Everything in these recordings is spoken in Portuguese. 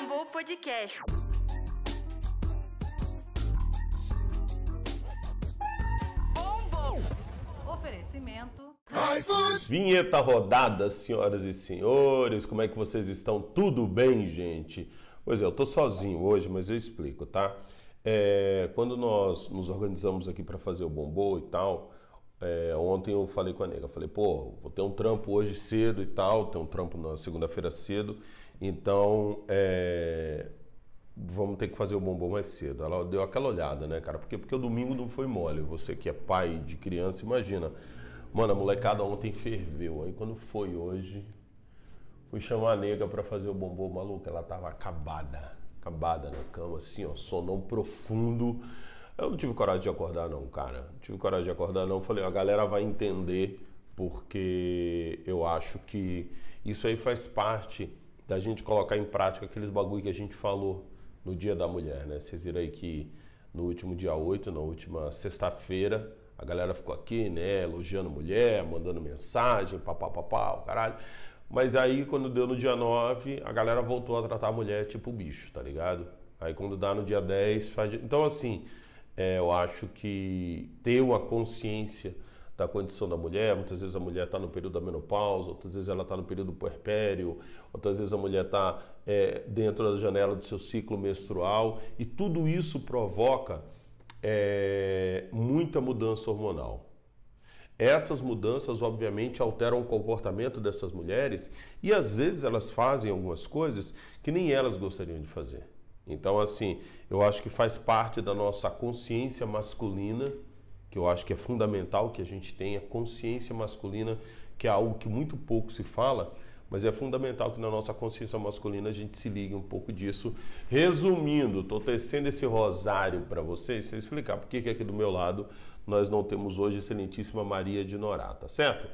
Bombou Podcast. Bombou! Oferecimento. Vinheta rodada, senhoras e senhores. Como é que vocês estão? Tudo bem, gente? Pois é, eu tô sozinho hoje, mas eu explico, tá? É, quando nós nos organizamos aqui para fazer o bombou e tal, é, ontem eu falei com a nega, falei, pô, vou ter um trampo hoje cedo e tal, tem um trampo na segunda-feira cedo, então, é, vamos ter que fazer o bombom mais cedo. Ela deu aquela olhada, né, cara? Porque, porque o domingo não foi mole. Você que é pai de criança, imagina. Mano, a molecada ontem ferveu. Aí quando foi hoje, fui chamar a nega para fazer o bombom maluco. Ela tava acabada, acabada na cama, assim, ó, sonão profundo. Eu não tive coragem de acordar, não, cara. Não tive coragem de acordar, não. Falei, a galera vai entender, porque eu acho que isso aí faz parte da gente colocar em prática aqueles bagulho que a gente falou no Dia da Mulher, né? Vocês viram aí que no último dia 8, na última sexta-feira, a galera ficou aqui, né, elogiando mulher, mandando mensagem, papapá, o caralho. Mas aí quando deu no dia 9, a galera voltou a tratar a mulher tipo bicho, tá ligado? Aí quando dá no dia 10, faz. Então assim, é, eu acho que ter uma consciência da condição da mulher. Muitas vezes a mulher está no período da menopausa, outras vezes ela está no período puerpério, outras vezes a mulher está é, dentro da janela do seu ciclo menstrual. E tudo isso provoca é, muita mudança hormonal. Essas mudanças, obviamente, alteram o comportamento dessas mulheres e às vezes elas fazem algumas coisas que nem elas gostariam de fazer. Então, assim, eu acho que faz parte da nossa consciência masculina que eu acho que é fundamental que a gente tenha consciência masculina, que é algo que muito pouco se fala, mas é fundamental que na nossa consciência masculina a gente se ligue um pouco disso. Resumindo, estou tecendo esse rosário para vocês, se explicar por que aqui do meu lado nós não temos hoje a excelentíssima Maria de Norá, tá certo?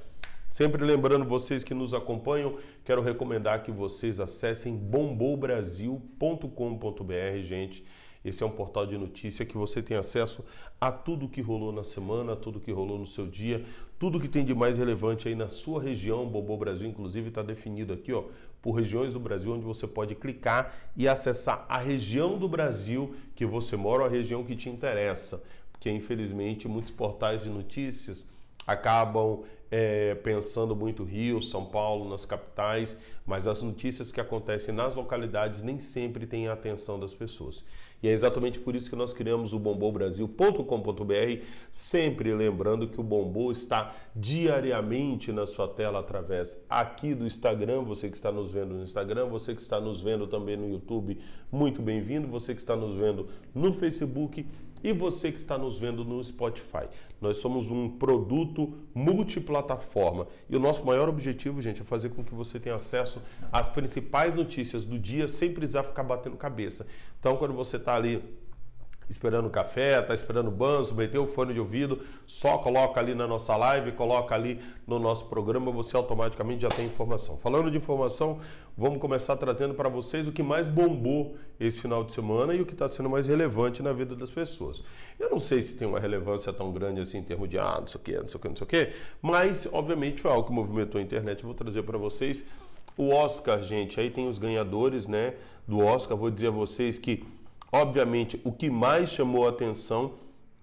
Sempre lembrando vocês que nos acompanham, quero recomendar que vocês acessem bombobrasil.com.br, gente esse é um portal de notícia que você tem acesso a tudo que rolou na semana, tudo que rolou no seu dia, tudo que tem de mais relevante aí na sua região. Bobô Brasil, inclusive, está definido aqui, ó, por regiões do Brasil, onde você pode clicar e acessar a região do Brasil que você mora ou a região que te interessa. Porque, infelizmente, muitos portais de notícias acabam é, pensando muito Rio, São Paulo, nas capitais, mas as notícias que acontecem nas localidades nem sempre têm a atenção das pessoas. E é exatamente por isso que nós criamos o bombobrasil.com.br, sempre lembrando que o Bombô está diariamente na sua tela através aqui do Instagram, você que está nos vendo no Instagram, você que está nos vendo também no YouTube, muito bem-vindo, você que está nos vendo no Facebook, e você que está nos vendo no Spotify. Nós somos um produto multiplataforma e o nosso maior objetivo, gente, é fazer com que você tenha acesso às principais notícias do dia sem precisar ficar batendo cabeça. Então, quando você está ali esperando café, está esperando banzo, banho, meteu o fone de ouvido, só coloca ali na nossa live, coloca ali no nosso programa, você automaticamente já tem informação. Falando de informação, vamos começar trazendo para vocês o que mais bombou esse final de semana e o que está sendo mais relevante na vida das pessoas. Eu não sei se tem uma relevância tão grande assim em termos de ah, não sei o que, não sei o que, não sei o que, mas obviamente foi algo que movimentou a internet, vou trazer para vocês. O Oscar, gente, aí tem os ganhadores, né, do Oscar. Vou dizer a vocês que Obviamente, o que mais chamou a atenção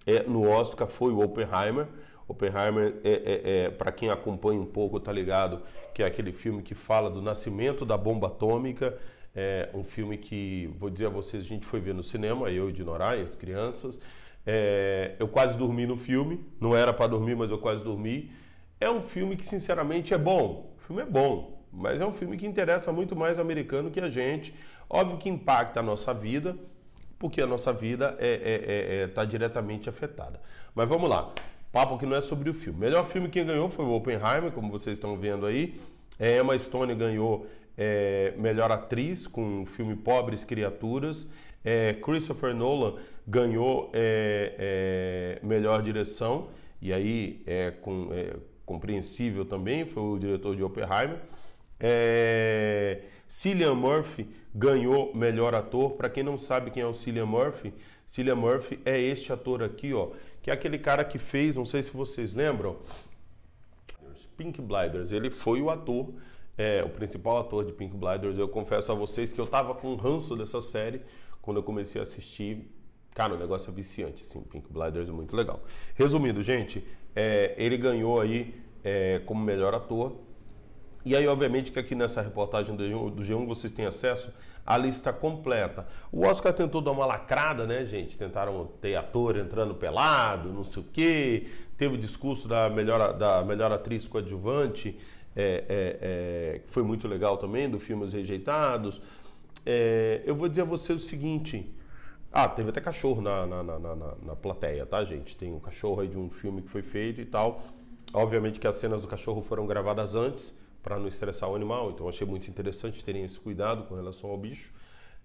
é, no Oscar foi o Oppenheimer. Oppenheimer, é, é, é para quem acompanha um pouco, tá ligado, que é aquele filme que fala do nascimento da bomba atômica. É um filme que, vou dizer a vocês, a gente foi ver no cinema, eu e de as crianças. É, eu quase dormi no filme, não era para dormir, mas eu quase dormi. É um filme que, sinceramente, é bom. O filme é bom, mas é um filme que interessa muito mais americano que a gente. Óbvio que impacta a nossa vida, porque a nossa vida está é, é, é, é tá diretamente afetada. Mas vamos lá, papo que não é sobre o filme. O melhor filme que ganhou foi o Oppenheimer, como vocês estão vendo aí. É, Emma Stone ganhou é, melhor atriz com o filme Pobres Criaturas. Christopher Nolan ganhou melhor direção, e aí é, com, compreensível também, foi o diretor de Oppenheimer. É, Cillian Murphy ganhou melhor ator. Para quem não sabe quem é o Cillian Murphy, Cillian Murphy é este ator aqui, ó, que é aquele cara que fez, não sei se vocês lembram, Pink Blinders. Ele foi o ator, é, o principal ator de Pink Blinders. Eu confesso a vocês que eu tava com um ranço dessa série quando eu comecei a assistir. Cara, o negócio é viciante, assim. Pink Blinders é muito legal. Resumindo, gente, é, ele ganhou aí é, como melhor ator e aí, obviamente, que aqui nessa reportagem do G1 vocês têm acesso à lista completa. O Oscar tentou dar uma lacrada, né, gente? Tentaram ter ator entrando pelado, não sei o quê. Teve o discurso da melhor, da melhor atriz coadjuvante, é, é, é, que foi muito legal também, do Filmes Rejeitados. É, eu vou dizer a você o seguinte. Ah, teve até cachorro na, na, na, na, na plateia, tá, gente? Tem um cachorro aí de um filme que foi feito e tal. Obviamente que as cenas do cachorro foram gravadas antes para não estressar o animal. Então achei muito interessante terem esse cuidado com relação ao bicho.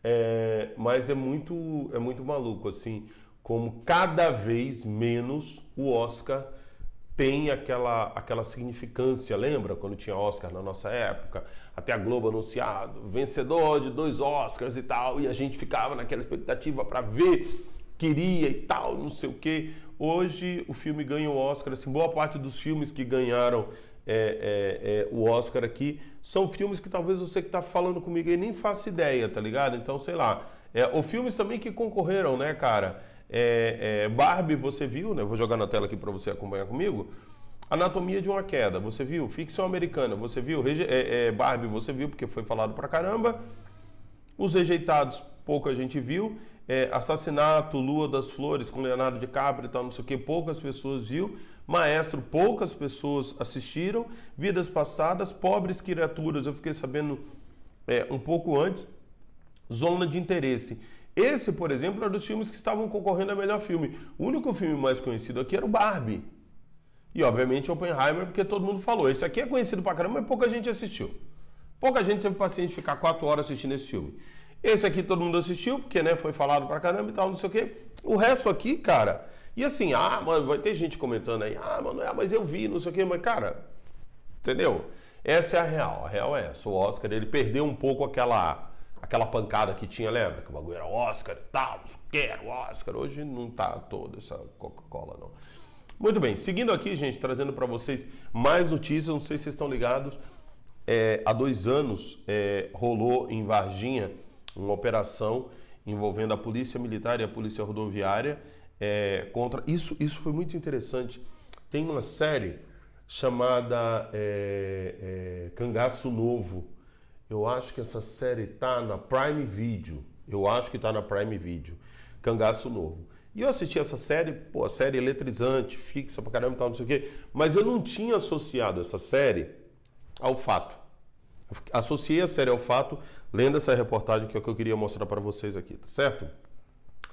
É, mas é muito, é muito maluco, assim, como cada vez menos o Oscar tem aquela, aquela significância. Lembra quando tinha Oscar na nossa época? Até a Globo anunciado, vencedor de dois Oscars e tal, e a gente ficava naquela expectativa para ver, queria e tal, não sei o quê. Hoje o filme ganha o Oscar, assim, boa parte dos filmes que ganharam é, é, é, o Oscar aqui, são filmes que talvez você que está falando comigo aí nem faça ideia, tá ligado? Então, sei lá. É, ou filmes também que concorreram, né, cara? É, é, Barbie, você viu, né? Vou jogar na tela aqui para você acompanhar comigo. Anatomia de uma Queda, você viu? Ficção Americana, você viu? Rege é, Barbie, você viu, porque foi falado pra caramba. Os Rejeitados, pouco a gente viu. É, assassinato, Lua das Flores com Leonardo DiCaprio e tal, não sei o que, poucas pessoas viu. Maestro, poucas pessoas assistiram. Vidas passadas, pobres criaturas, eu fiquei sabendo é, um pouco antes. Zona de interesse. Esse, por exemplo, era dos filmes que estavam concorrendo a melhor filme. O único filme mais conhecido aqui era o Barbie. E, obviamente, Oppenheimer, porque todo mundo falou. Esse aqui é conhecido pra caramba, mas pouca gente assistiu. Pouca gente teve paciência de ficar quatro horas assistindo esse filme. Esse aqui todo mundo assistiu, porque né, foi falado pra caramba e tal, não sei o quê. O resto aqui, cara, e assim, ah, mano, vai ter gente comentando aí, ah, mano, é mas eu vi, não sei o quê, mas cara, entendeu? Essa é a real, a real é essa. O Oscar, ele perdeu um pouco aquela aquela pancada que tinha, lembra? Que o bagulho era Oscar e tal, quero Oscar. Hoje não tá toda essa Coca-Cola, não. Muito bem, seguindo aqui, gente, trazendo para vocês mais notícias, não sei se vocês estão ligados. É, há dois anos é, rolou em Varginha uma operação envolvendo a Polícia Militar e a Polícia Rodoviária é, contra. Isso, isso foi muito interessante. Tem uma série chamada é, é, Cangaço Novo. Eu acho que essa série tá na Prime Video. Eu acho que tá na Prime Video. Cangaço Novo. E eu assisti essa série, pô, a série eletrizante, fixa pra caramba e tal, não sei o quê. Mas eu não tinha associado essa série ao fato. Eu associei a série ao fato lendo essa reportagem que é o que eu queria mostrar para vocês aqui, tá certo?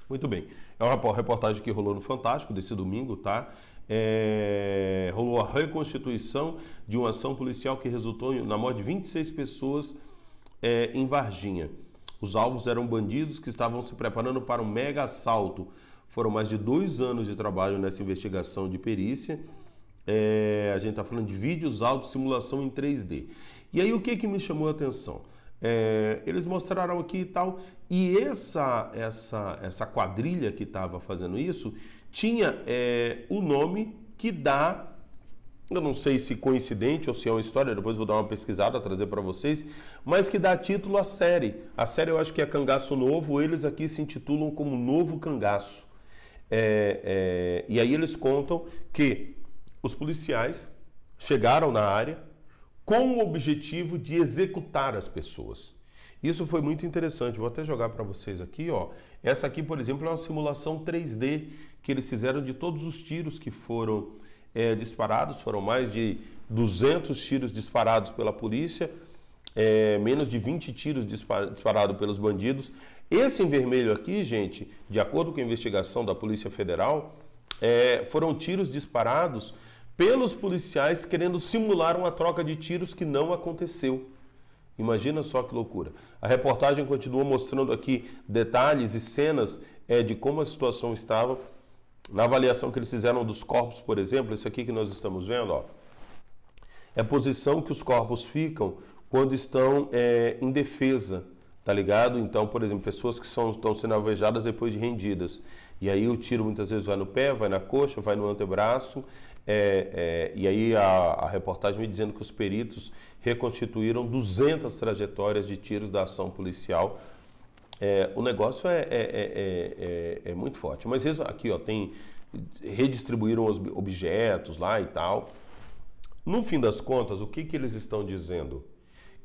Muito bem. É uma reportagem que rolou no Fantástico desse domingo, tá? É... Rolou a reconstituição de uma ação policial que resultou na morte de 26 pessoas é, em Varginha. Os alvos eram bandidos que estavam se preparando para um mega assalto. Foram mais de dois anos de trabalho nessa investigação de perícia. É... A gente está falando de vídeos, áudio, simulação em 3D. E aí o que, que me chamou a atenção? É, eles mostraram aqui e tal. E essa, essa, essa quadrilha que estava fazendo isso tinha é, o nome que dá. Eu não sei se coincidente ou se é uma história, depois vou dar uma pesquisada, trazer para vocês, mas que dá título à série. A série eu acho que é Cangaço Novo, eles aqui se intitulam como Novo Cangaço. É, é e aí eles contam que os policiais chegaram na área, com o objetivo de executar as pessoas. Isso foi muito interessante. Vou até jogar para vocês aqui, ó. Essa aqui, por exemplo, é uma simulação 3D que eles fizeram de todos os tiros que foram é, disparados. Foram mais de 200 tiros disparados pela polícia, é, menos de 20 tiros dispar disparados pelos bandidos. Esse em vermelho aqui, gente, de acordo com a investigação da Polícia Federal, é, foram tiros disparados pelos policiais querendo simular uma troca de tiros que não aconteceu. Imagina só que loucura. A reportagem continua mostrando aqui detalhes e cenas é, de como a situação estava. Na avaliação que eles fizeram dos corpos, por exemplo, esse aqui que nós estamos vendo, ó, é a posição que os corpos ficam quando estão é, em defesa, tá ligado? Então, por exemplo, pessoas que são, estão sendo alvejadas depois de rendidas. E aí o tiro muitas vezes vai no pé, vai na coxa, vai no antebraço, é, é, e aí a, a, reportagem me dizendo que os peritos reconstituíram 200 trajetórias de tiros da ação policial. É, o negócio é, é, é, é, é muito forte. Mas aqui ó, tem redistribuíram os objetos lá e tal. No fim das contas, o que, que eles estão dizendo?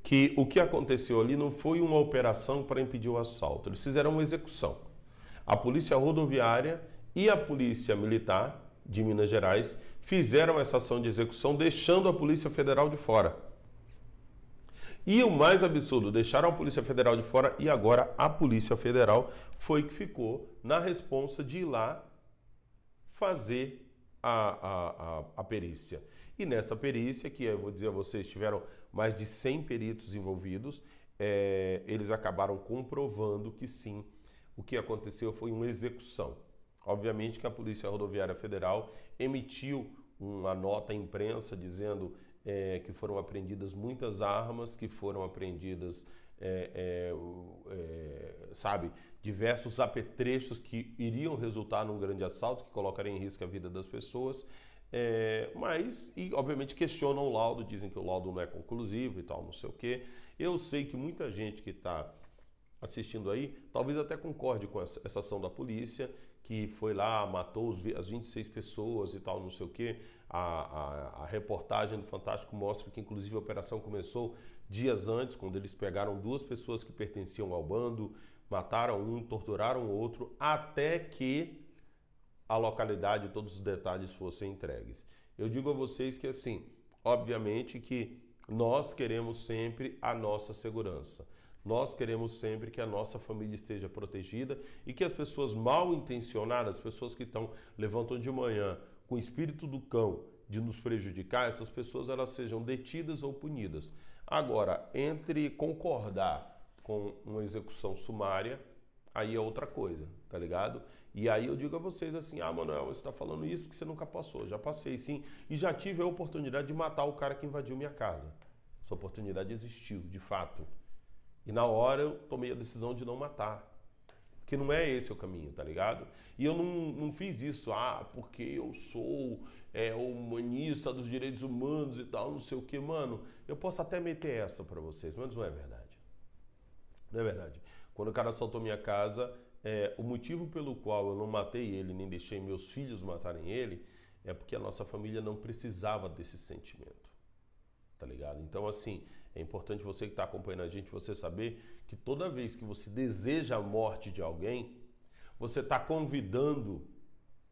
Que o que aconteceu ali não foi uma operação para impedir o assalto. Eles fizeram uma execução. A polícia rodoviária e a polícia militar de Minas Gerais fizeram essa ação de execução, deixando a Polícia Federal de fora. E o mais absurdo, deixaram a Polícia Federal de fora e agora a Polícia Federal foi que ficou na responsa de ir lá fazer a, a, a, a perícia. E nessa perícia, que eu vou dizer a vocês, tiveram mais de 100 peritos envolvidos, é, eles acabaram comprovando que sim, o que aconteceu foi uma execução. Obviamente que a Polícia Rodoviária Federal emitiu uma nota à imprensa dizendo é, que foram apreendidas muitas armas, que foram apreendidas, é, é, é, sabe, diversos apetrechos que iriam resultar num grande assalto, que colocaria em risco a vida das pessoas. É, mas, e obviamente questionam o laudo, dizem que o laudo não é conclusivo e tal, não sei o quê. Eu sei que muita gente que está assistindo aí talvez até concorde com essa ação da polícia que foi lá, matou os, as 26 pessoas e tal, não sei o quê. A, a, a, reportagem do Fantástico mostra que, inclusive, a operação começou dias antes, quando eles pegaram duas pessoas que pertenciam ao bando, mataram um, torturaram o outro, até que a localidade e todos os detalhes fossem entregues. Eu digo a vocês que, assim, obviamente que nós queremos sempre a nossa segurança. Nós queremos sempre que a nossa família esteja protegida e que as pessoas mal intencionadas, as pessoas que estão levantam de manhã com o espírito do cão de nos prejudicar, essas pessoas elas sejam detidas ou punidas. Agora, entre concordar com uma execução sumária, aí é outra coisa, tá ligado? E aí eu digo a vocês assim: "Ah, Manuel, você está falando isso porque você nunca passou". Já passei sim e já tive a oportunidade de matar o cara que invadiu minha casa. Essa oportunidade existiu, de fato. E na hora eu tomei a decisão de não matar. Porque não é esse o caminho, tá ligado? E eu não, não fiz isso, ah, porque eu sou é, humanista dos direitos humanos e tal, não sei o que, mano. Eu posso até meter essa para vocês, mas não é verdade. Não é verdade. Quando o cara assaltou minha casa, é, o motivo pelo qual eu não matei ele, nem deixei meus filhos matarem ele, é porque a nossa família não precisava desse sentimento. Tá ligado? Então, assim, é importante você que está acompanhando a gente, você saber que toda vez que você deseja a morte de alguém, você está convidando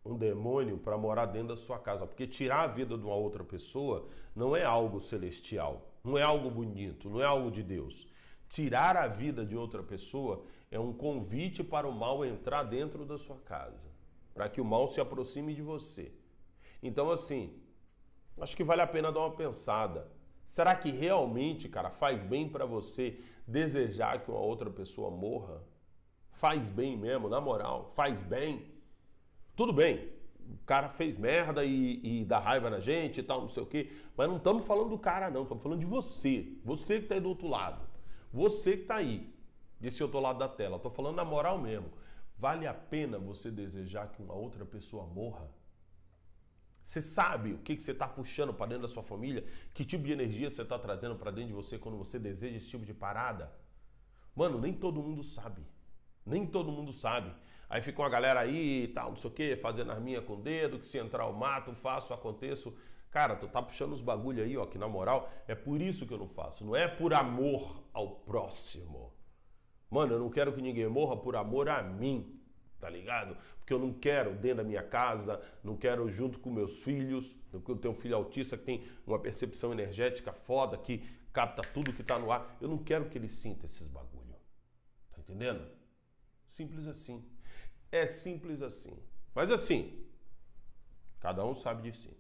um demônio para morar dentro da sua casa, porque tirar a vida de uma outra pessoa não é algo celestial, não é algo bonito, não é algo de Deus. Tirar a vida de outra pessoa é um convite para o mal entrar dentro da sua casa, para que o mal se aproxime de você. Então, assim, acho que vale a pena dar uma pensada. Será que realmente, cara, faz bem para você desejar que uma outra pessoa morra? Faz bem mesmo, na moral, faz bem. Tudo bem, o cara fez merda e, e dá raiva na gente e tal, não sei o quê, mas não estamos falando do cara, não, estamos falando de você. Você que está aí do outro lado. Você que está aí, desse outro lado da tela. Estou falando na moral mesmo. Vale a pena você desejar que uma outra pessoa morra? Você sabe o que, que você está puxando para dentro da sua família? Que tipo de energia você está trazendo para dentro de você quando você deseja esse tipo de parada? Mano, nem todo mundo sabe. Nem todo mundo sabe. Aí fica uma galera aí e tal, não sei o que, fazendo as minhas com o dedo, que se entrar eu mato, faço, aconteço. Cara, tu tá puxando os bagulho aí, ó, que na moral, é por isso que eu não faço. Não é por amor ao próximo. Mano, eu não quero que ninguém morra por amor a mim tá ligado? Porque eu não quero dentro da minha casa, não quero junto com meus filhos, porque eu tenho um filho autista que tem uma percepção energética foda, que capta tudo que tá no ar. Eu não quero que ele sinta esses bagulho. Tá entendendo? Simples assim. É simples assim. Mas assim, cada um sabe de si.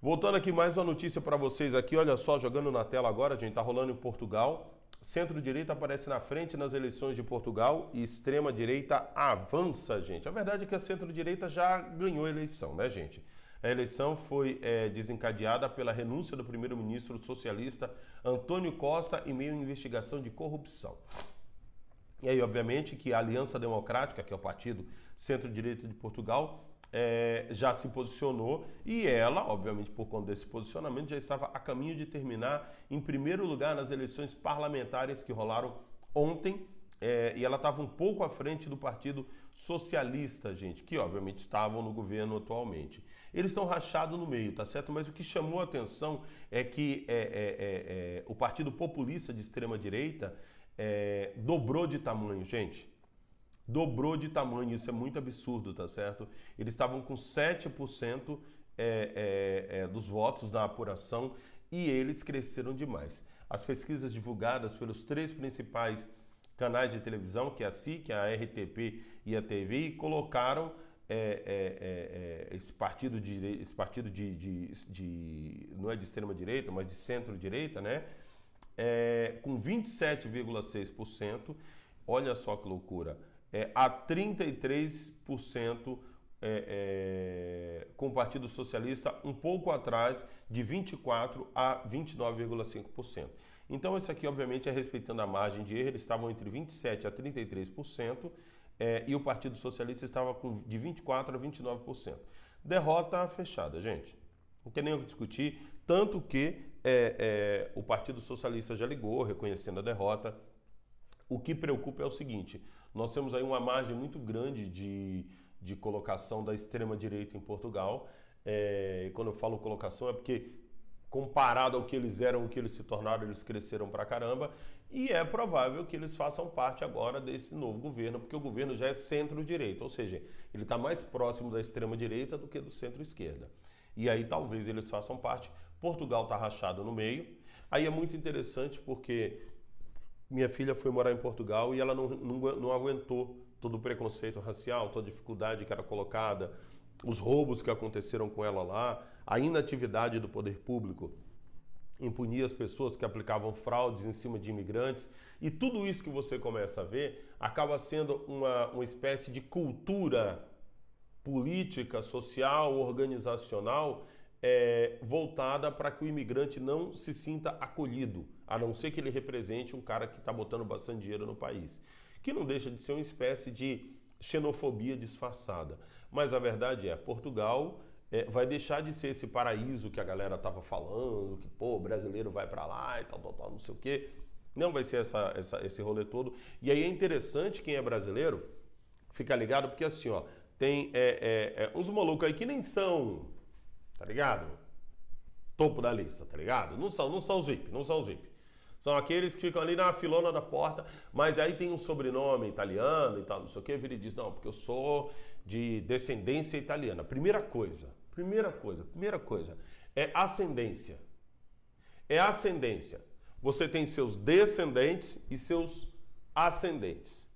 Voltando aqui mais uma notícia para vocês aqui, olha só, jogando na tela agora, gente, tá rolando em Portugal Centro-direita aparece na frente nas eleições de Portugal e extrema-direita avança, gente. A verdade é que a centro-direita já ganhou a eleição, né, gente? A eleição foi é, desencadeada pela renúncia do primeiro-ministro socialista Antônio Costa em meio à investigação de corrupção. E aí, obviamente, que a Aliança Democrática, que é o partido centro-direita de Portugal, é, já se posicionou e ela, obviamente, por conta desse posicionamento, já estava a caminho de terminar em primeiro lugar nas eleições parlamentares que rolaram ontem. É, e ela estava um pouco à frente do Partido Socialista, gente, que obviamente estavam no governo atualmente. Eles estão rachados no meio, tá certo? Mas o que chamou a atenção é que é, é, é, é o Partido Populista de extrema-direita dobrou de tamanho, gente dobrou de tamanho, isso é muito absurdo, tá certo? Eles estavam com 7% é, é, é, dos votos na apuração e eles cresceram demais. As pesquisas divulgadas pelos três principais canais de televisão, que é a SIC, a RTP e a TVI, colocaram é, é, é, é, esse partido, de, esse partido de, de, de, não é de extrema direita, mas de centro direita, né? É, com 27,6%. Olha só que loucura é, a 33% é, é, com o Partido Socialista, um pouco atrás, de 24% a 29,5%. Então, esse aqui, obviamente, é respeitando a margem de erro, eles estavam entre 27% a 33%. É, e o Partido Socialista estava com de 24% a 29%. Derrota fechada, gente. Não tem nem o que discutir, tanto que é, é, o Partido Socialista já ligou, reconhecendo a derrota. O que preocupa é o seguinte: nós temos aí uma margem muito grande de, de colocação da extrema-direita em Portugal. É, quando eu falo colocação, é porque comparado ao que eles eram, o que eles se tornaram, eles cresceram pra caramba. E é provável que eles façam parte agora desse novo governo, porque o governo já é centro-direita, ou seja, ele está mais próximo da extrema-direita do que do centro-esquerda. E aí talvez eles façam parte. Portugal está rachado no meio. Aí é muito interessante porque minha filha foi morar em Portugal e ela não, não, não aguentou todo o preconceito racial, toda a dificuldade que era colocada, os roubos que aconteceram com ela lá, a inatividade do poder público impunia as pessoas que aplicavam fraudes em cima de imigrantes. E tudo isso que você começa a ver acaba sendo uma, uma espécie de cultura política, social, organizacional é, voltada para que o imigrante não se sinta acolhido a não ser que ele represente um cara que está botando bastante dinheiro no país. Que não deixa de ser uma espécie de xenofobia disfarçada. Mas a verdade é, Portugal é, vai deixar de ser esse paraíso que a galera estava falando, que pô, brasileiro vai para lá e tal, tal, tal, não sei o quê. Não vai ser essa, essa, esse rolê todo. E aí é interessante quem é brasileiro ficar ligado, porque assim, ó, tem é, é, é uns malucos aí que nem são, tá ligado? Topo da lista, tá ligado? Não são, não são os VIP, não são os VIP. São aqueles que ficam ali na filona da porta, mas aí tem um sobrenome italiano e tal, não sei o que. Ele diz: Não, porque eu sou de descendência italiana. Primeira coisa, primeira coisa, primeira coisa é ascendência. É ascendência. Você tem seus descendentes e seus ascendentes.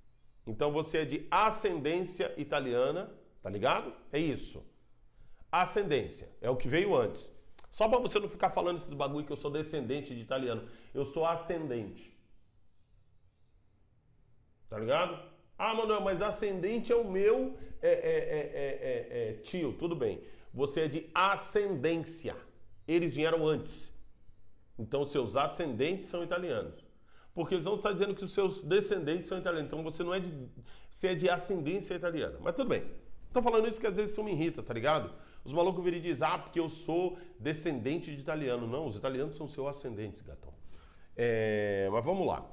Então você é de ascendência italiana, tá ligado? É isso. Ascendência é o que veio antes. Só para você não ficar falando esses bagulho que eu sou descendente de italiano. Eu sou ascendente. Tá ligado? Ah, Manuel, mas ascendente é o meu é, é, é, tio. Tudo bem. Você é de ascendência. Eles vieram antes. Então, seus ascendentes são italianos. Porque eles vão estar dizendo que os seus descendentes são italianos. Então, você não é de. Você é de ascendência italiana. Mas tudo bem. Estou falando isso porque às vezes isso me irrita, tá ligado? Os malucos viram e dizem, ah, porque eu sou descendente de italiano. Não, os italianos são seus ascendentes, gatão. É, mas vamos lá.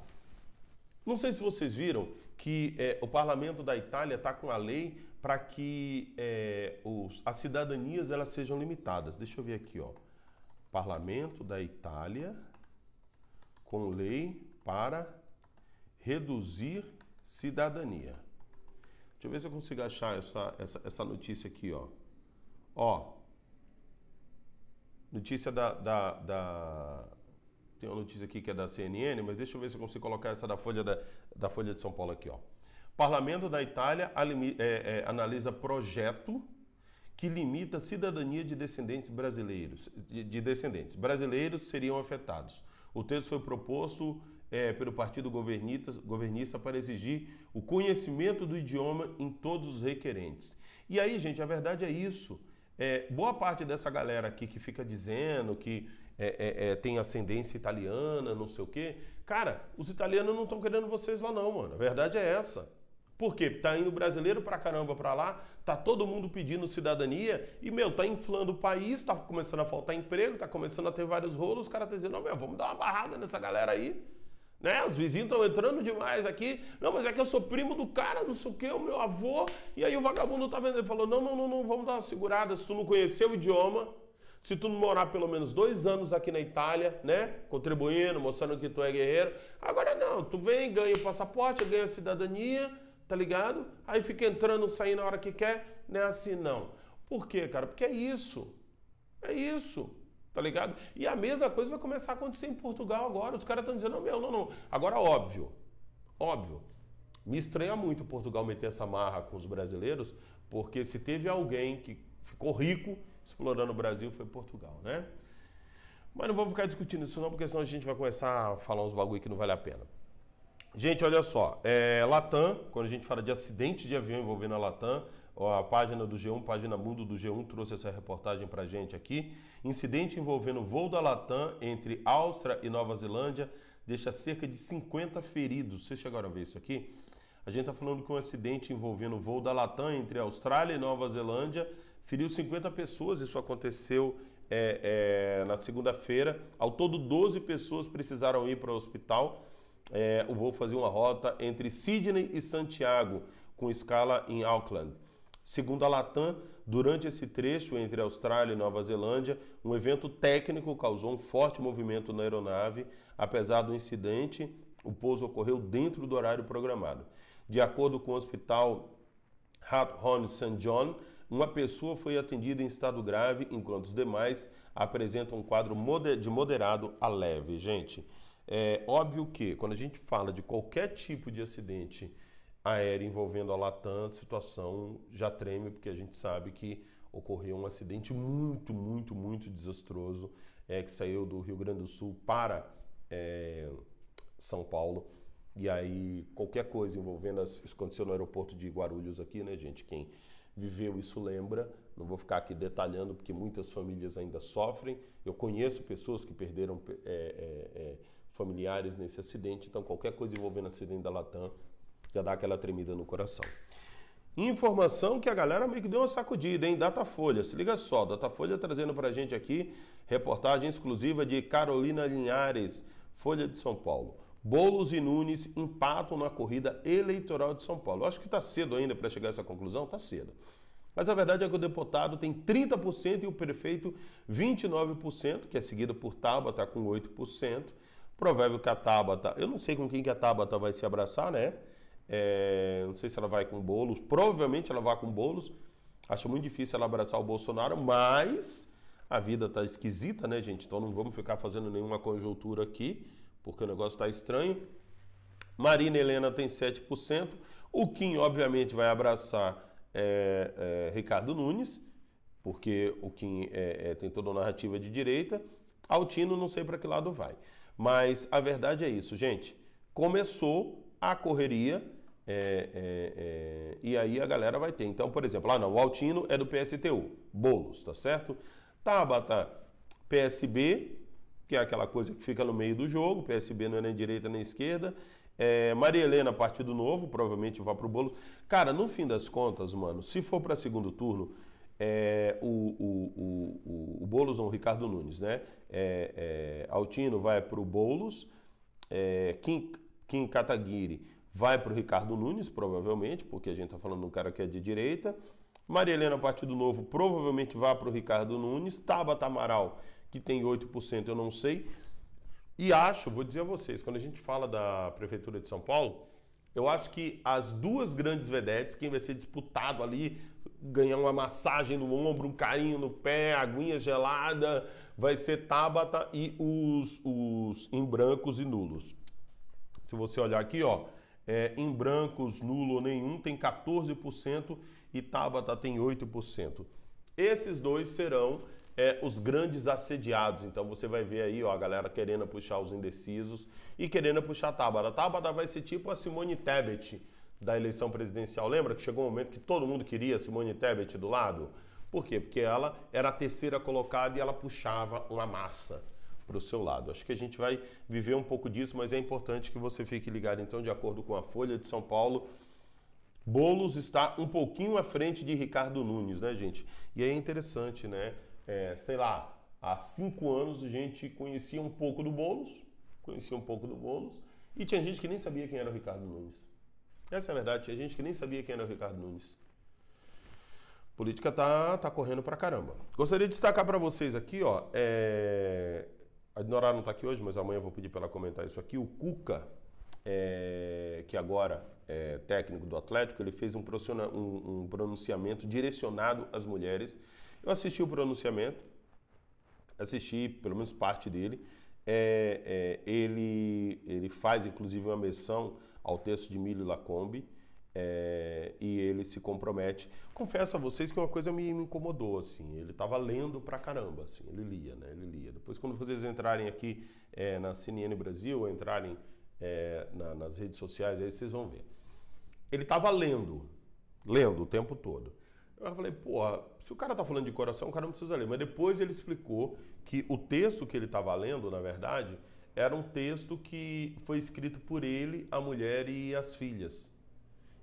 Não sei se vocês viram que é, o parlamento da Itália está com a lei para que é, os, as cidadanias elas sejam limitadas. Deixa eu ver aqui, ó. Parlamento da Itália com lei para reduzir cidadania. Deixa eu ver se eu consigo achar essa, essa, essa notícia aqui, ó. Ó, notícia da, da, da, Tem uma notícia aqui que é da CNN, mas deixa eu ver se eu consigo colocar essa da Folha, da, da Folha de São Paulo aqui, ó. Parlamento da Itália alimi, é, é, analisa projeto que limita a cidadania de descendentes brasileiros. De, de descendentes brasileiros seriam afetados. O texto foi proposto é, pelo partido governista para exigir o conhecimento do idioma em todos os requerentes. E aí, gente, a verdade é isso. É, boa parte dessa galera aqui que fica dizendo que é, é, é, tem ascendência italiana, não sei o quê. Cara, os italianos não estão querendo vocês lá, não, mano. A verdade é essa. Por quê? Tá indo brasileiro pra caramba pra lá, tá todo mundo pedindo cidadania e, meu, tá inflando o país, tá começando a faltar emprego, tá começando a ter vários rolos, os caras tá dizendo, não, meu, vamos dar uma barrada nessa galera aí. Né? Os vizinhos estão entrando demais aqui. Não, mas é que eu sou primo do cara, não sei o que, o meu avô. E aí o vagabundo tá vendo. Ele falou: não, não, não, não, vamos dar uma segurada. Se tu não conhecer o idioma, se tu não morar pelo menos dois anos aqui na Itália, né? Contribuindo, mostrando que tu é guerreiro. Agora não, tu vem, ganha o passaporte, ganha a cidadania, tá ligado? Aí fica entrando, saindo na hora que quer. Não é assim, não. Por quê, cara? Porque é isso. É isso. Tá ligado? E a mesma coisa vai começar a acontecer em Portugal agora. Os caras estão dizendo, não, meu, não, não. Agora, óbvio, óbvio. Me estranha muito Portugal meter essa marra com os brasileiros, porque se teve alguém que ficou rico explorando o Brasil foi Portugal, né? Mas não vamos ficar discutindo isso não, porque senão a gente vai começar a falar uns bagulho que não vale a pena. Gente, olha só, é, Latam, quando a gente fala de acidente de avião envolvendo a Latam, a página do G1, página Mundo do G1 trouxe essa reportagem para gente aqui. Incidente envolvendo voo da Latam entre Áustria e Nova Zelândia deixa cerca de 50 feridos. Vocês chegaram a ver isso aqui? A gente está falando que um acidente envolvendo o voo da Latam entre Austrália e Nova Zelândia feriu 50 pessoas. Isso aconteceu é, é, na segunda-feira. Ao todo, 12 pessoas precisaram ir para o hospital. É, o voo fazia uma rota entre Sydney e Santiago, com escala em Auckland. Segundo a Latam, durante esse trecho entre Austrália e Nova Zelândia, um evento técnico causou um forte movimento na aeronave. Apesar do incidente, o pouso ocorreu dentro do horário programado. De acordo com o hospital Rathorn St. John, uma pessoa foi atendida em estado grave, enquanto os demais apresentam um quadro de moderado a leve. Gente, é óbvio que quando a gente fala de qualquer tipo de acidente aérea envolvendo a Latam, a situação já treme, porque a gente sabe que ocorreu um acidente muito, muito, muito desastroso é, que saiu do Rio Grande do Sul para é, São Paulo. E aí, qualquer coisa envolvendo. As, isso aconteceu no aeroporto de Guarulhos, aqui, né, gente? Quem viveu isso lembra. Não vou ficar aqui detalhando, porque muitas famílias ainda sofrem. Eu conheço pessoas que perderam é, é, é familiares nesse acidente, então qualquer coisa envolvendo acidente da Latam já dá aquela tremida no coração. Informação que a galera meio que deu uma sacudida, hein? Datafolha, se liga só, Datafolha trazendo pra gente aqui reportagem exclusiva de Carolina Linhares, Folha de São Paulo. Bolos e Nunes empatam na corrida eleitoral de São Paulo. Eu acho que está cedo ainda para chegar a essa conclusão, está cedo. Mas a verdade é que o deputado tem 30% e o prefeito 29%, que é seguido por Tabata com 8%. Provável que a Tabata, eu não sei com quem que a Tabata vai se abraçar, né? É, não sei se ela vai com bolos. Provavelmente ela vai com bolos. Acho muito difícil ela abraçar o Bolsonaro, mas a vida tá esquisita, né, gente? Então não vamos ficar fazendo nenhuma conjuntura aqui, porque o negócio tá estranho. Marina Helena tem 7%. O Kim, obviamente, vai abraçar é, é, Ricardo Nunes, porque o Kim é, é tem toda uma narrativa de direita. Altino, não sei para que lado vai. Mas a verdade é isso, gente. Começou a correria é, é, é, e aí a galera vai ter. Então, por exemplo, ah não, o Altino é do PSTU, bolos, tá certo? Tabata, PSB, que é aquela coisa que fica no meio do jogo, PSB não é nem direita nem esquerda. É, Maria Helena, Partido Novo, provavelmente vá pro bolo. Cara, no fim das contas, mano, se for para segundo turno, é, o, o, o, o Boulos, não, o Ricardo Nunes, né? É, Altino vai pro Boulos, Kim, Kim Kataguiri vai para o Ricardo Nunes, provavelmente, porque a gente está falando de um cara que é de direita. Maria Helena Partido Novo provavelmente vai para o Ricardo Nunes. Tabata Amaral, que tem 8%, eu não sei. E acho, vou dizer a vocês, quando a gente fala da Prefeitura de São Paulo, eu acho que as duas grandes vedetes, quem vai ser disputado ali, ganhar uma massagem no ombro, um carinho no pé, aguinha gelada, vai ser Tabata e os, os em brancos e nulos. Se você olhar aqui, ó, é, em brancos, nulo ou nenhum, tem 14% e Tabata tem 8%. Esses dois serão é, os grandes assediados. Então você vai ver aí ó, a galera querendo puxar os indecisos e querendo puxar Tabata. Tabata vai ser tipo a Simone Tebet da eleição presidencial. Lembra que chegou um momento que todo mundo queria a Simone Tebet do lado? Por quê? Porque ela era a terceira colocada e ela puxava uma massa para o seu lado. Acho que a gente vai viver um pouco disso, mas é importante que você fique ligado. Então, de acordo com a Folha de São Paulo, Bolos está um pouquinho à frente de Ricardo Nunes, né, gente? E é interessante, né? É, sei lá, há cinco anos a gente conhecia um pouco do Bolos, conhecia um pouco do Bolos, e tinha gente que nem sabia quem era o Ricardo Nunes. Essa é a verdade, tinha gente que nem sabia quem era o Ricardo Nunes. Política tá, tá correndo pra caramba. Gostaria de destacar para vocês aqui, ó, é, a Dinorá não está aqui hoje, mas amanhã eu vou pedir para ela comentar isso aqui. O Cuca, é, que agora é técnico do Atlético, ele fez um, um, um pronunciamento direcionado às mulheres. Eu assisti o pronunciamento, assisti pelo menos parte dele. É, é, ele, ele faz inclusive uma menção ao texto de Milho Lacombe é, e ele se compromete. Confesso a vocês que é uma coisa me, me incomodou, assim, ele estava lendo pra caramba, assim, ele lia, né, ele lia. Depois quando vocês entrarem aqui é, na CNN Brasil, entrarem é, na, nas redes sociais, aí vocês vão ver. Ele estava lendo, lendo o tempo todo. Eu falei, porra, se o cara tá falando de coração, o cara não precisa ler. Mas depois ele explicou que o texto que ele estava lendo, na verdade, era um texto que foi escrito por ele, a mulher e as filhas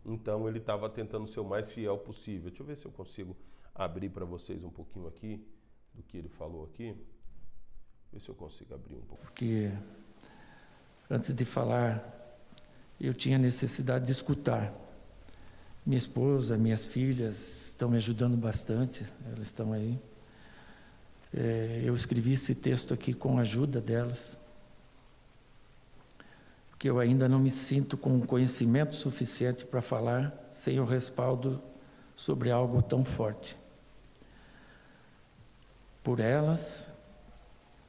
então ele estava tentando ser o mais fiel possível. Deixa eu ver se eu consigo abrir para vocês um pouquinho aqui do que ele falou aqui. Ver se eu consigo abrir um pouco. Porque antes de falar, eu tinha necessidade de escutar. Minha esposa, minhas filhas estão me ajudando bastante, elas estão aí. É, eu escrevi esse texto aqui com a ajuda delas que eu ainda não me sinto com conhecimento suficiente para falar sem o respaldo sobre algo tão forte. Por elas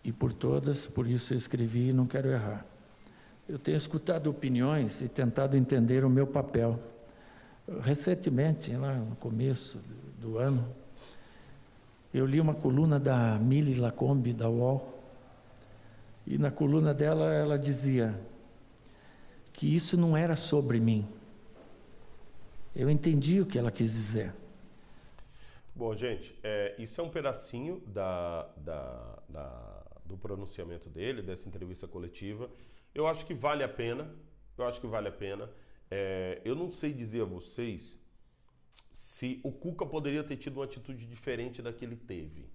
e por todas, por isso eu escrevi e não quero errar. Eu tenho escutado opiniões e tentado entender o meu papel. Recentemente, lá no começo do ano, eu li uma coluna da Mili Lacombe, da UOL, e na coluna dela ela dizia: que isso não era sobre mim. Eu entendi o que ela quis dizer. Bom, gente, é, isso é um pedacinho da, da, da, do pronunciamento dele, dessa entrevista coletiva. Eu acho que vale a pena. Eu acho que vale a pena. É, eu não sei dizer a vocês se o Cuca poderia ter tido uma atitude diferente da que ele teve.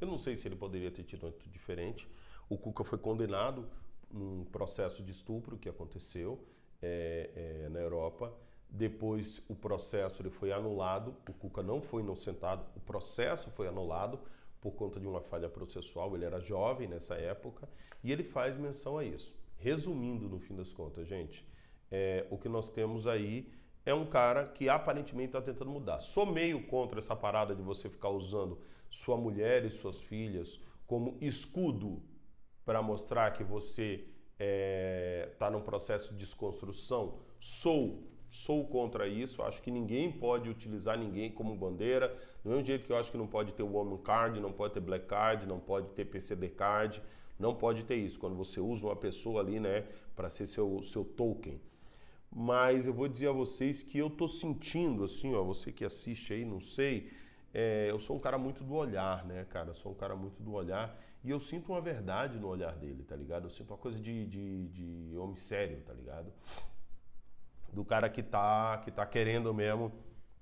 Eu não sei se ele poderia ter tido uma atitude diferente. O Cuca foi condenado um processo de estupro que aconteceu é, é, na Europa. Depois o processo ele foi anulado, o Cuca não foi inocentado, o processo foi anulado por conta de uma falha processual, ele era jovem nessa época, e ele faz menção a isso. Resumindo, no fim das contas, gente, é, o que nós temos aí é um cara que aparentemente está tentando mudar. Sou meio contra essa parada de você ficar usando sua mulher e suas filhas como escudo para mostrar que você está é, tá num processo de desconstrução. Sou, sou contra isso. Acho que ninguém pode utilizar ninguém como bandeira. Do mesmo jeito que eu acho que não pode ter o Woman Card, não pode ter Black Card, não pode ter PCD Card. Não pode ter isso. Quando você usa uma pessoa ali, né, para ser seu, seu token. Mas eu vou dizer a vocês que eu tô sentindo, assim, ó, você que assiste aí, não sei, é, eu sou um cara muito do olhar, né, cara? Eu sou um cara muito do olhar e eu sinto uma verdade no olhar dele, tá ligado? Eu sinto uma coisa de, de, de homem sério, tá ligado? Do cara que tá, que tá querendo mesmo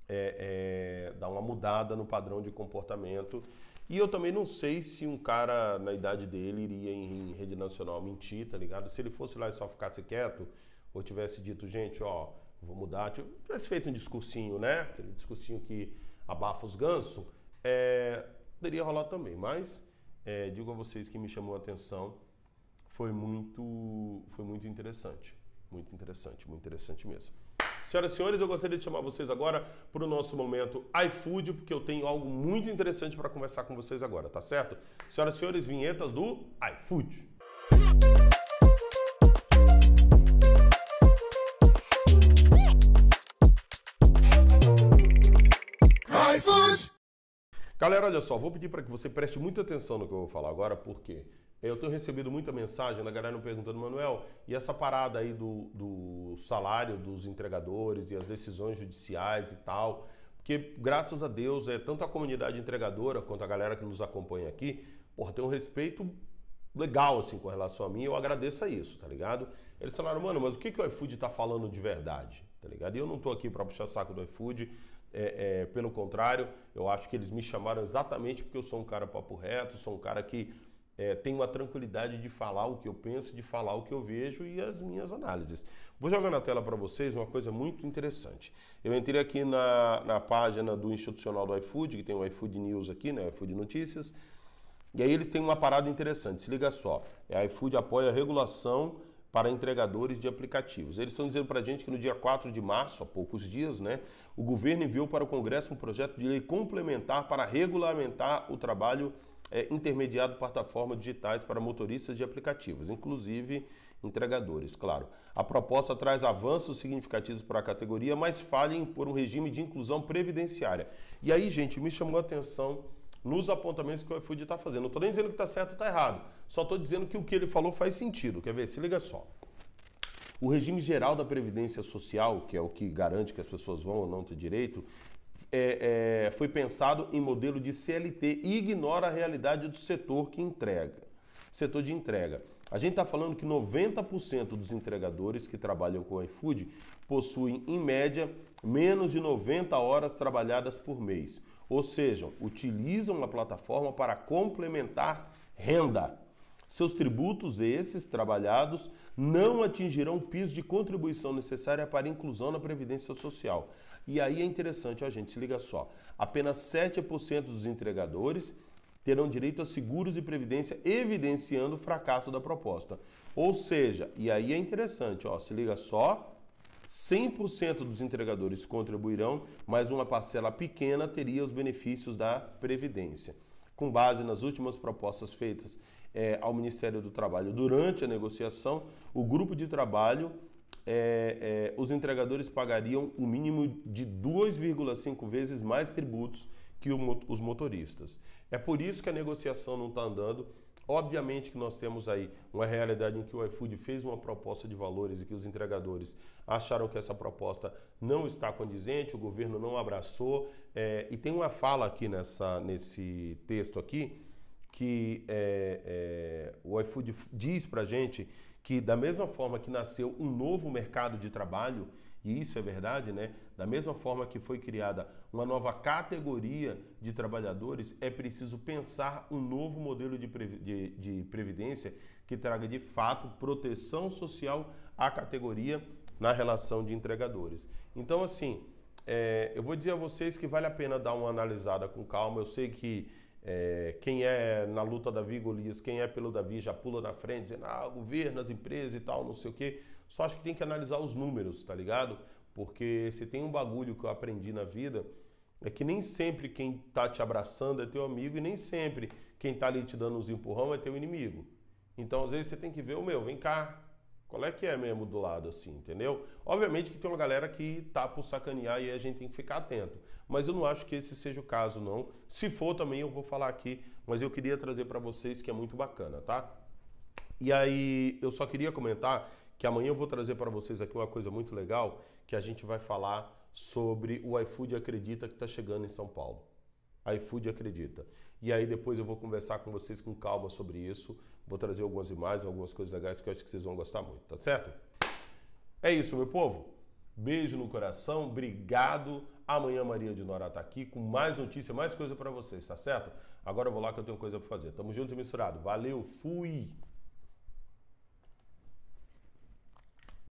é, é, dar uma mudada no padrão de comportamento. E eu também não sei se um cara na idade dele iria em, em rede nacional mentir, tá ligado? Se ele fosse lá e só ficasse quieto, ou tivesse dito, gente, ó, vou mudar, tipo, tivesse feito um discursinho, né? Aquele discursinho que abafa os gansos, é, poderia rolar também. Mas é, digo a vocês que me chamou a atenção foi muito, foi muito interessante. Muito interessante, muito interessante mesmo. Senhoras e senhores, eu gostaria de chamar vocês agora para o nosso momento iFood, porque eu tenho algo muito interessante para conversar com vocês agora, tá certo? Senhoras e senhores, vinhetas do iFood. Música Galera, olha só, vou pedir para que você preste muita atenção no que eu vou falar agora, porque eu tenho recebido muita mensagem da galera me perguntando, Manuel, e essa parada aí do, do salário dos entregadores e as decisões judiciais e tal? Porque, graças a Deus, é tanto a comunidade entregadora quanto a galera que nos acompanha aqui, porra, tem um respeito legal, assim, com relação a mim, eu agradeço a isso, tá ligado? Eles falaram, mano, mas o que, que o iFood tá falando de verdade, tá ligado? E eu não tô aqui para puxar saco do iFood, é, é, pelo contrário, eu acho que eles me chamaram exatamente porque eu sou um cara papo reto, sou um cara que é, uma tranquilidade de falar o que eu penso, de falar o que eu vejo e as minhas análises. Vou jogar na tela para vocês uma coisa muito interessante. Eu entrei aqui na, na página do institucional do iFood, que tem o iFood News aqui, né? iFood Notícias. E aí eles têm uma parada interessante, se liga só. É, a iFood apoia a regulação para entregadores de aplicativos. Eles estão dizendo para a gente que no dia 4 de março, há poucos dias, né, o governo enviou para o Congresso um projeto de lei complementar para regulamentar o trabalho é, intermediado de plataformas digitais para motoristas de aplicativos, inclusive entregadores, claro. A proposta traz avanços significativos para a categoria, mas falhem por um regime de inclusão previdenciária. E aí, gente, me chamou a atenção nos apontamentos que o iFood está fazendo. Não estou nem dizendo que está certo ou está errado, só estou dizendo que o que ele falou faz sentido. Quer ver? Se liga só. O regime geral da Previdência Social, que é o que garante que as pessoas vão ou não ter direito, é, é, foi pensado em modelo de CLT e ignora a realidade do setor que entrega. Setor de entrega. A gente está falando que 90% dos entregadores que trabalham com o iFood possuem, em média, menos de 90 horas trabalhadas por mês. Ou seja, utilizam a plataforma para complementar renda. Seus tributos, esses trabalhados, não atingirão o piso de contribuição necessária para inclusão na Previdência Social. E aí é interessante, a gente se liga só: apenas 7% dos entregadores terão direito a seguros de previdência, evidenciando o fracasso da proposta. Ou seja, e aí é interessante, ó, se liga só, 100% dos entregadores contribuirão, mas uma parcela pequena teria os benefícios da Previdência. Com base nas últimas propostas feitas é, ao Ministério do Trabalho durante a negociação, o grupo de trabalho é, é, os entregadores pagariam o um mínimo de 2,5 vezes mais tributos que o, os motoristas. É por isso que a negociação não está andando Obviamente que nós temos aí uma realidade em que o iFood fez uma proposta de valores e que os entregadores acharam que essa proposta não está condizente, o governo não abraçou. É, e tem uma fala aqui nessa, nesse texto aqui que é, é, o iFood diz para gente que da mesma forma que nasceu um novo mercado de trabalho e isso é verdade, né? Da mesma forma que foi criada uma nova categoria de trabalhadores, é preciso pensar um novo modelo de, previ de, de previdência que traga de fato proteção social à categoria na relação de entregadores. Então, assim, é, eu vou dizer a vocês que vale a pena dar uma analisada com calma. Eu sei que é, quem é na luta da Vigolias, quem é pelo Davi já pula na frente, dizendo, ah, governo, as empresas e tal, não sei o quê. Só acho que tem que analisar os números, tá ligado? Porque se tem um bagulho que eu aprendi na vida, é que nem sempre quem tá te abraçando é teu amigo e nem sempre quem tá ali te dando os empurrão é teu inimigo. Então, às vezes, você tem que ver, o meu, vem cá, qual é que é mesmo do lado, assim, entendeu? Obviamente que tem uma galera que tá por sacanear e a gente tem que ficar atento. Mas eu não acho que esse seja o caso, não. Se for também, eu vou falar aqui, mas eu queria trazer para vocês que é muito bacana, tá? E aí, eu só queria comentar que amanhã eu vou trazer para vocês aqui uma coisa muito legal, que a gente vai falar sobre o iFood Acredita que está chegando em São Paulo iFood acredita. E aí depois eu vou conversar com vocês com calma sobre isso, Vou trazer algumas imagens, algumas coisas legais que eu acho que vocês vão gostar muito, tá certo? É isso, meu povo. Beijo no coração, obrigado. Amanhã Maria de Nora tá aqui com mais notícia, mais coisa para vocês, tá certo? Agora eu vou lá que eu tenho coisa para fazer. Tamo junto e misturado. Valeu, fui.